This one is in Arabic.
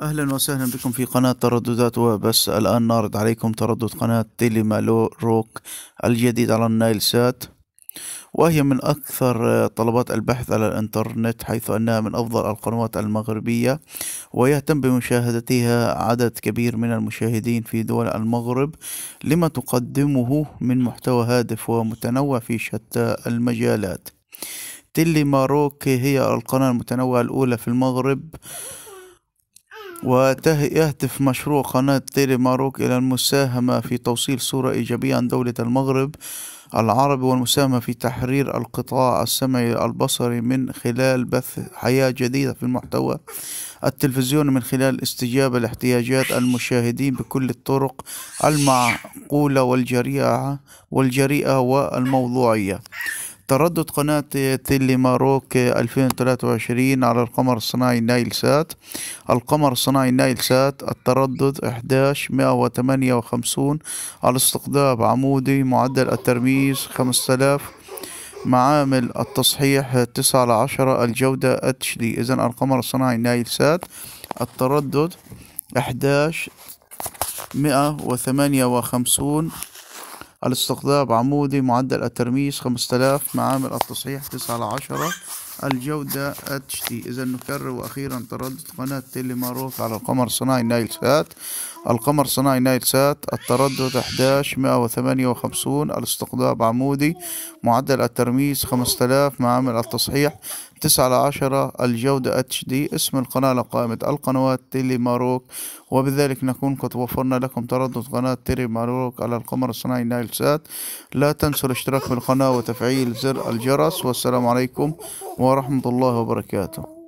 اهلا وسهلا بكم في قناة ترددات وبس الان نعرض عليكم تردد قناة تيلي مالو روك الجديد على النايل سات وهي من أكثر طلبات البحث على الإنترنت حيث أنها من أفضل القنوات المغربية ويهتم بمشاهدتها عدد كبير من المشاهدين في دول المغرب لما تقدمه من محتوى هادف ومتنوع في شتى المجالات تيلي ماروك هي القناة المتنوعة الأولى في المغرب ويهتف مشروع قناة تيلي ماروك إلى المساهمة في توصيل صورة إيجابية عن دولة المغرب العربي والمساهمة في تحرير القطاع السمعي البصري من خلال بث حياة جديدة في المحتوى التلفزيوني من خلال الاستجابة لاحتياجات المشاهدين بكل الطرق المعقولة والجريئة والجريئة والموضوعية تردد قناة تيلي ماروك 2023 على القمر الصناعي نايل سات القمر الصناعي نايل سات التردد 11158 على عمودي معدل الترميز 5000 معامل التصحيح 9 على 10 الجودة اتشلي إذا القمر الصناعي نايل سات التردد 11 158 الاستقطاب عمودي معدل خمسة 5000 معامل التصحيح 9 على 10 الجودة اتش تي إذا نكرر وأخيرا تردد قناة تيلي معروف على القمر الصناعي نايل سات القمر صناعي نايل سات التردد 11 158 الاستقطاب عمودي معدل الترميز 5000 معامل التصحيح 9 على 10 الجودة اتش دي اسم القناة لقائمة القنوات تيلي ماروك وبذلك نكون قد وفرنا لكم تردد قناة تيلي ماروك على القمر الصناعي نايل سات لا تنسوا الاشتراك في القناة وتفعيل زر الجرس والسلام عليكم ورحمة الله وبركاته